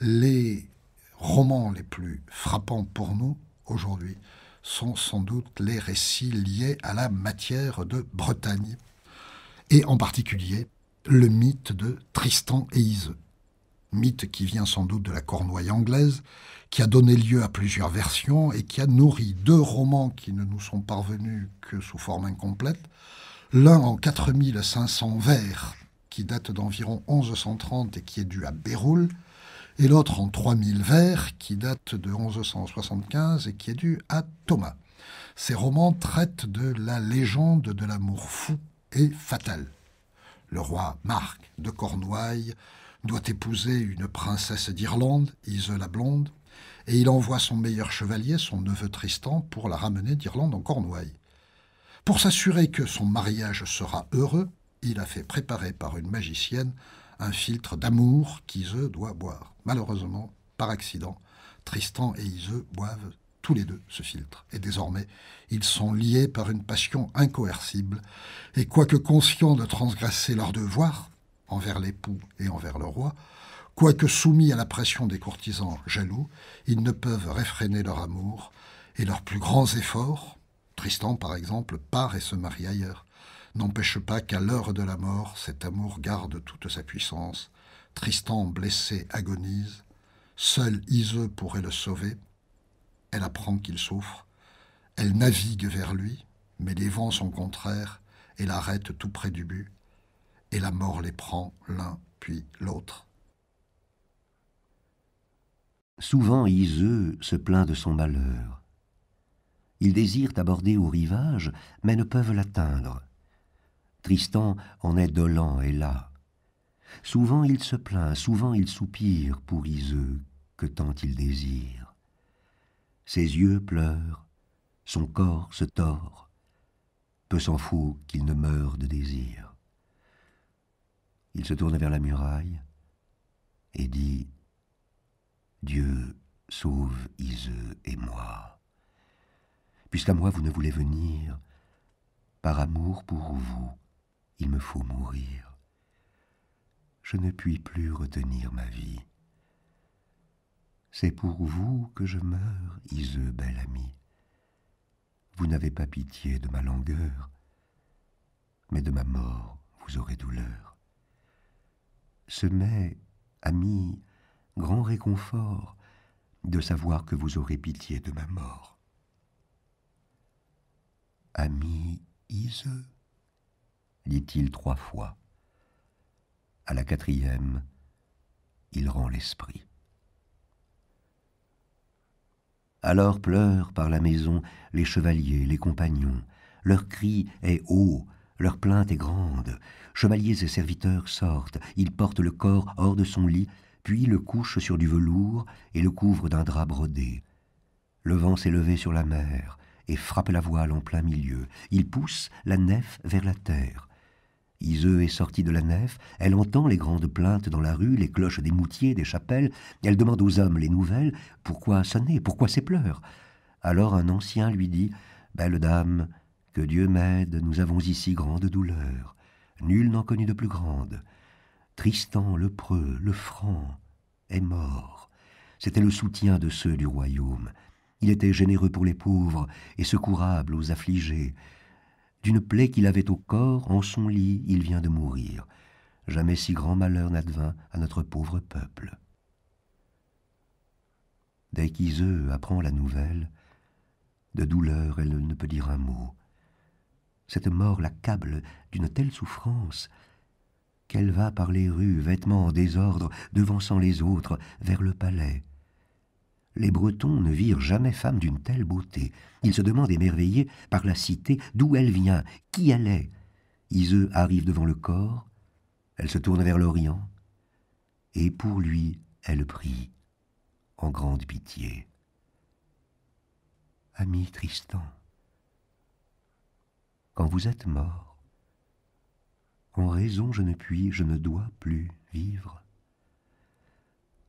Les romans les plus frappants pour nous aujourd'hui sont sans doute les récits liés à la matière de Bretagne, et en particulier le mythe de Tristan et Iseux. Mythe qui vient sans doute de la Cornouaille anglaise, qui a donné lieu à plusieurs versions et qui a nourri deux romans qui ne nous sont parvenus que sous forme incomplète, l'un en 4500 vers, qui date d'environ 1130 et qui est dû à Béroul, et l'autre en 3000 vers qui date de 1175 et qui est dû à Thomas. Ces romans traitent de la légende de l'amour fou et fatal. Le roi Marc de Cornouailles doit épouser une princesse d'Irlande, Ise la Blonde, et il envoie son meilleur chevalier, son neveu Tristan, pour la ramener d'Irlande en Cornouaille. Pour s'assurer que son mariage sera heureux, il a fait préparer par une magicienne un filtre d'amour qu'Ise doit boire. Malheureusement, par accident, Tristan et Iseux boivent tous les deux ce filtre. Et désormais, ils sont liés par une passion incoercible. Et quoique conscients de transgresser leurs devoirs envers l'époux et envers le roi, quoique soumis à la pression des courtisans jaloux, ils ne peuvent réfréner leur amour et leurs plus grands efforts, Tristan par exemple part et se marie ailleurs, n'empêche pas qu'à l'heure de la mort, cet amour garde toute sa puissance Tristan, blessé, agonise. Seul Iseux pourrait le sauver. Elle apprend qu'il souffre. Elle navigue vers lui, mais les vents sont contraires et l'arrêtent tout près du but. Et la mort les prend l'un puis l'autre. Souvent Iseux se plaint de son malheur. Ils désirent aborder au rivage, mais ne peuvent l'atteindre. Tristan en est dolent et là. Souvent il se plaint, souvent il soupire pour Iseux, que tant il désire. Ses yeux pleurent, son corps se tord. Peu s'en faut qu'il ne meure de désir. Il se tourne vers la muraille et dit Dieu sauve Iseux et moi. Puisqu'à moi vous ne voulez venir, par amour pour vous, il me faut mourir je ne puis plus retenir ma vie. C'est pour vous que je meurs, Iseux, bel ami. Vous n'avez pas pitié de ma langueur, mais de ma mort vous aurez douleur. Ce m'est, ami, grand réconfort de savoir que vous aurez pitié de ma mort. Ami Iseux, dit-il trois fois, à la quatrième, il rend l'esprit. Alors pleurent par la maison les chevaliers, les compagnons. Leur cri est haut, leur plainte est grande. Chevaliers et serviteurs sortent, ils portent le corps hors de son lit, puis le couchent sur du velours et le couvrent d'un drap brodé. Le vent s'est levé sur la mer et frappe la voile en plein milieu. Il pousse la nef vers la terre. Iseux est sorti de la nef, elle entend les grandes plaintes dans la rue, les cloches des moutiers, des chapelles, elle demande aux hommes les nouvelles, pourquoi sonner, pourquoi ces pleurs Alors un ancien lui dit, Belle dame, que Dieu m'aide, nous avons ici grande douleur, nul n'en connut de plus grande. Tristan le preux, le franc, est mort. C'était le soutien de ceux du royaume. Il était généreux pour les pauvres et secourable aux affligés d'une plaie qu'il avait au corps, en son lit il vient de mourir. Jamais si grand malheur n'advint à notre pauvre peuple. Dès qu'Iseux apprend la nouvelle, de douleur elle ne peut dire un mot. Cette mort l'accable d'une telle souffrance qu'elle va par les rues, vêtements en désordre, devançant les autres, vers le palais, les Bretons ne virent jamais femme d'une telle beauté. Ils se demandent émerveillés par la cité d'où elle vient, qui elle est. Iseux arrive devant le corps, elle se tourne vers l'Orient, et pour lui elle prie, en grande pitié. Ami Tristan, quand vous êtes mort, en raison je ne puis, je ne dois plus vivre.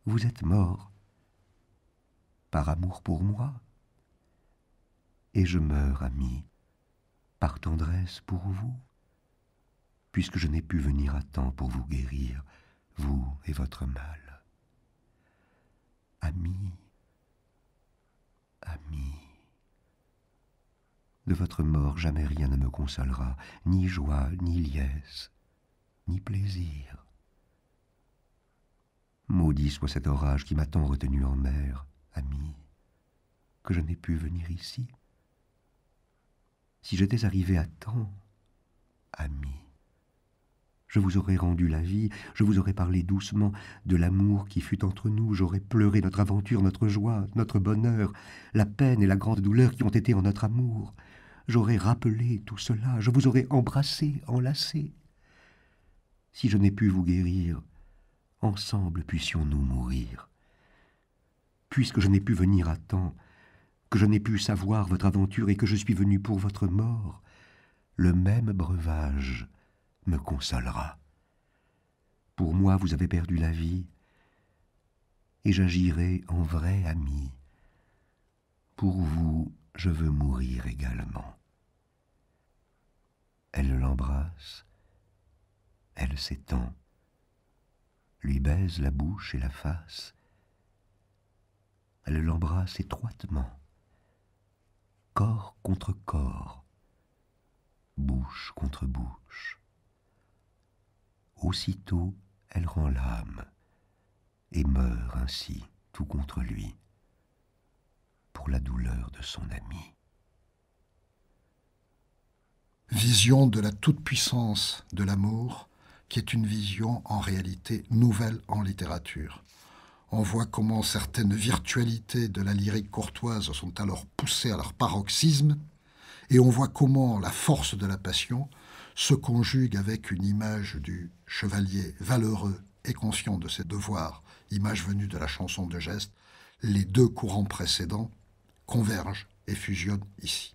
Vous êtes mort, par amour pour moi, et je meurs, ami, par tendresse pour vous, puisque je n'ai pu venir à temps pour vous guérir, vous et votre mal. Ami, ami, de votre mort jamais rien ne me consolera, ni joie, ni liesse, ni plaisir. Maudit soit cet orage qui m'a tant retenu en mer, ami, que je n'ai pu venir ici. Si j'étais arrivé à temps, ami, je vous aurais rendu la vie, je vous aurais parlé doucement de l'amour qui fut entre nous, j'aurais pleuré notre aventure, notre joie, notre bonheur, la peine et la grande douleur qui ont été en notre amour. J'aurais rappelé tout cela, je vous aurais embrassé, enlacé. Si je n'ai pu vous guérir, ensemble puissions-nous mourir puisque je n'ai pu venir à temps, que je n'ai pu savoir votre aventure et que je suis venu pour votre mort, le même breuvage me consolera. Pour moi, vous avez perdu la vie, et j'agirai en vrai ami. Pour vous, je veux mourir également. Elle l'embrasse, elle s'étend, lui baise la bouche et la face, elle l'embrasse étroitement, corps contre corps, bouche contre bouche. Aussitôt, elle rend l'âme et meurt ainsi, tout contre lui, pour la douleur de son ami. Vision de la toute-puissance de l'amour, qui est une vision en réalité nouvelle en littérature. On voit comment certaines virtualités de la lyrique courtoise sont alors poussées à leur paroxysme, et on voit comment la force de la passion se conjugue avec une image du chevalier valeureux et conscient de ses devoirs, image venue de la chanson de geste, les deux courants précédents convergent et fusionnent ici.